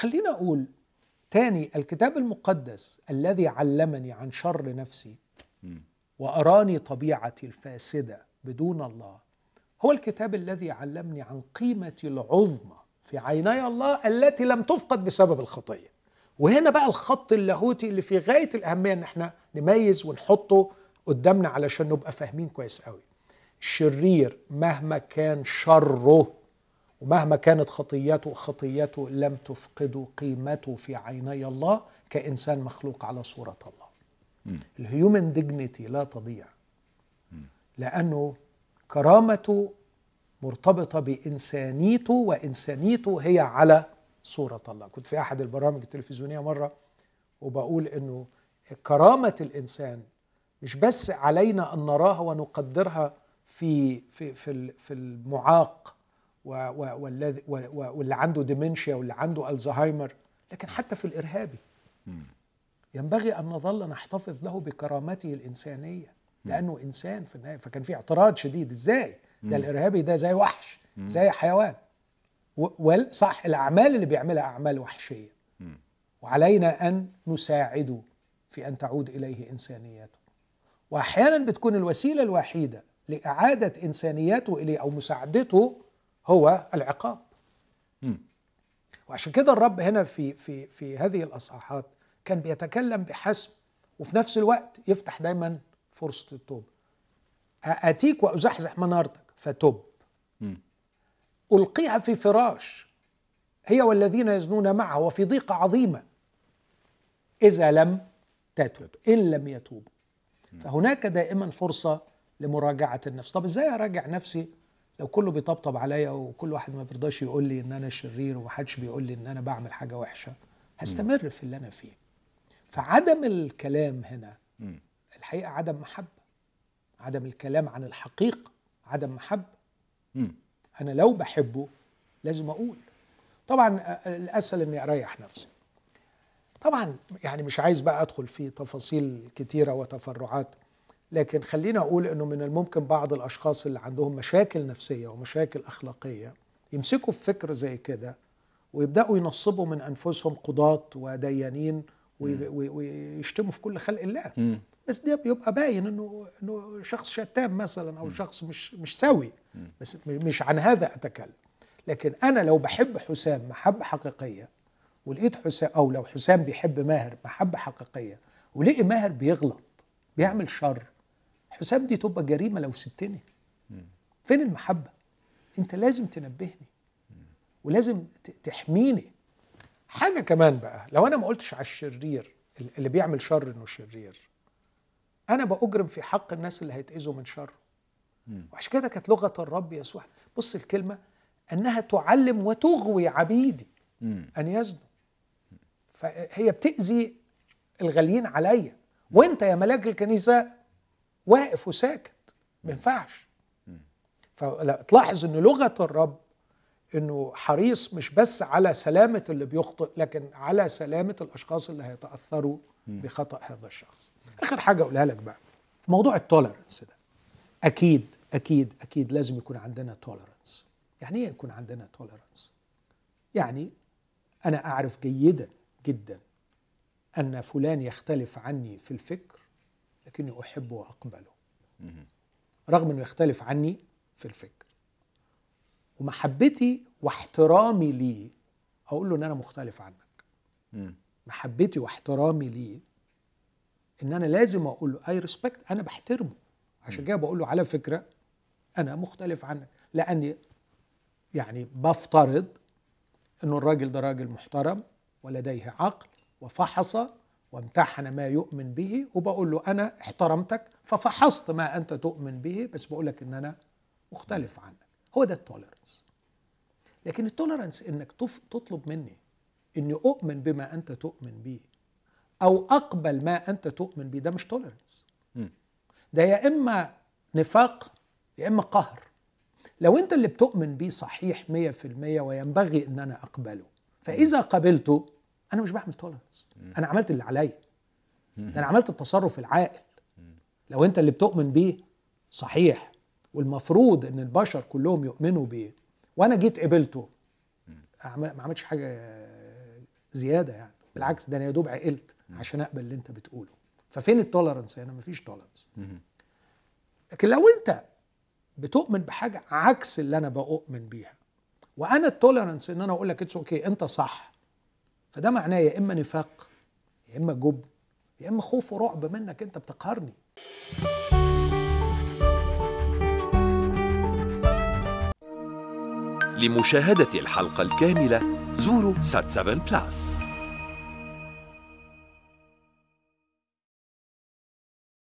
خلينا اقول تاني الكتاب المقدس الذي علمني عن شر نفسي واراني طبيعتي الفاسده بدون الله هو الكتاب الذي علمني عن قيمتي العظمى في عيني الله التي لم تفقد بسبب الخطيه وهنا بقى الخط اللاهوتي اللي في غايه الاهميه ان احنا نميز ونحطه قدامنا علشان نبقى فاهمين كويس قوي الشرير مهما كان شره ومهما كانت خطيته خطيته لم تفقد قيمته في عيني الله كإنسان مخلوق على صورة الله الهيومن ديجنيتي لا تضيع لأنه كرامته مرتبطة بإنسانيته وإنسانيته هي على صورة الله كنت في أحد البرامج التلفزيونية مرة وبقول أنه كرامة الإنسان مش بس علينا أن نراها ونقدرها في, في, في, في المعاق والذي واللي عنده ديمنشيا واللي عنده الزهايمر لكن حتى في الارهابي ينبغي ان نظل نحتفظ له بكرامته الانسانيه لانه انسان في النهايه فكان في اعتراض شديد ازاي ده الارهابي ده زي وحش زي حيوان صح الاعمال اللي بيعملها اعمال وحشيه وعلينا ان نساعده في ان تعود اليه انسانيته واحيانا بتكون الوسيله الوحيده لاعاده انسانيته اليه او مساعدته هو العقاب م. وعشان كده الرب هنا في في في هذه الاصحاحات كان بيتكلم بحسم وفي نفس الوقت يفتح دايما فرصه التوبه اتيك وازحزح منارتك فتوب م. القيها في فراش هي والذين يزنون معه وفي ضيقه عظيمه اذا لم تتوب ان لم يتوبوا فهناك دائما فرصه لمراجعه النفس طب ازاي اراجع نفسي لو كله بيطبطب عليا وكل واحد ما بيرضاش يقول لي ان انا شرير ومحدش بيقول لي ان انا بعمل حاجه وحشه هستمر في اللي انا فيه فعدم الكلام هنا الحقيقه عدم محبه عدم الكلام عن الحقيقه عدم محبه انا لو بحبه لازم اقول طبعا الاسهل اني اريح نفسي طبعا يعني مش عايز بقى ادخل في تفاصيل كتيره وتفرعات لكن خلينا اقول انه من الممكن بعض الاشخاص اللي عندهم مشاكل نفسيه ومشاكل اخلاقيه يمسكوا في فكر زي كده ويبداوا ينصبوا من انفسهم قضاة وديانين ويشتموا في كل خلق الله بس ده بيبقى باين انه انه شخص شتام مثلا او شخص مش مش سوي بس مش عن هذا اتكلم لكن انا لو بحب حسام محبه حقيقيه ولقيت حسام او لو حسام بيحب ماهر محبه حقيقيه ولقي ماهر بيغلط بيعمل شر الحساب دي تبقى جريمه لو سبتني فين المحبه انت لازم تنبهني ولازم تحميني حاجه كمان بقى لو انا ما قلتش على الشرير اللي بيعمل شر انه شرير انا باجرم في حق الناس اللي هيتاذوا من شر وعشان كده كانت لغه الرب يسوع بص الكلمه انها تعلم وتغوي عبيدي ان يزنوا فهي بتاذي الغاليين عليا وانت يا ملاك الكنيسه واقف وساكت ما ينفعش فتلاحظ ان لغه الرب انه حريص مش بس على سلامه اللي بيخطئ لكن على سلامه الاشخاص اللي هيتاثروا بخطا هذا الشخص اخر حاجه اقولها لك بقى في موضوع التولرنس ده اكيد اكيد اكيد لازم يكون عندنا تولرنس يعني ايه يكون عندنا تولرنس يعني انا اعرف جيدا جدا ان فلان يختلف عني في الفكر لكني احبه وأقبله رغم أنه يختلف عني في الفكر ومحبتي واحترامي ليه أقول له أن أنا مختلف عنك محبتي واحترامي ليه ان انا لازم اقول له اي ريسبكت انا بحترمه عشان كده بقول له على فكره انا مختلف عنك لاني يعني بفترض انه الراجل ده راجل محترم ولديه عقل وفحص وامتحن ما يؤمن به وبقول له أنا احترمتك ففحصت ما أنت تؤمن به بس بقول لك إن أنا مختلف عنك هو ده التوليرنس لكن التوليرنس إنك تطلب مني إني أؤمن بما أنت تؤمن به أو أقبل ما أنت تؤمن به ده مش توليرنس ده يا إما نفاق يا إما قهر لو أنت اللي بتؤمن بيه صحيح 100% وينبغي إن أنا أقبله فإذا قبلته انا مش بعمل تولرنس انا عملت اللي عليا انا عملت التصرف العاقل لو انت اللي بتؤمن بيه صحيح والمفروض ان البشر كلهم يؤمنوا بيه وانا جيت قبلته ما عملتش حاجه زياده يعني بالعكس ده انا يا دوب عقلت عشان اقبل اللي انت بتقوله ففين التولرنس هنا مفيش تولرنس لكن لو انت بتؤمن بحاجه عكس اللي انا بؤمن بيها وانا التولرنس ان انا اقول لك اتس اوكي انت صح فده معناه يا اما نفاق يا اما جبن يا اما خوف ورعب منك انت بتقهرني لمشاهدة الحلقة الكاملة زوروا سات 7 بلاس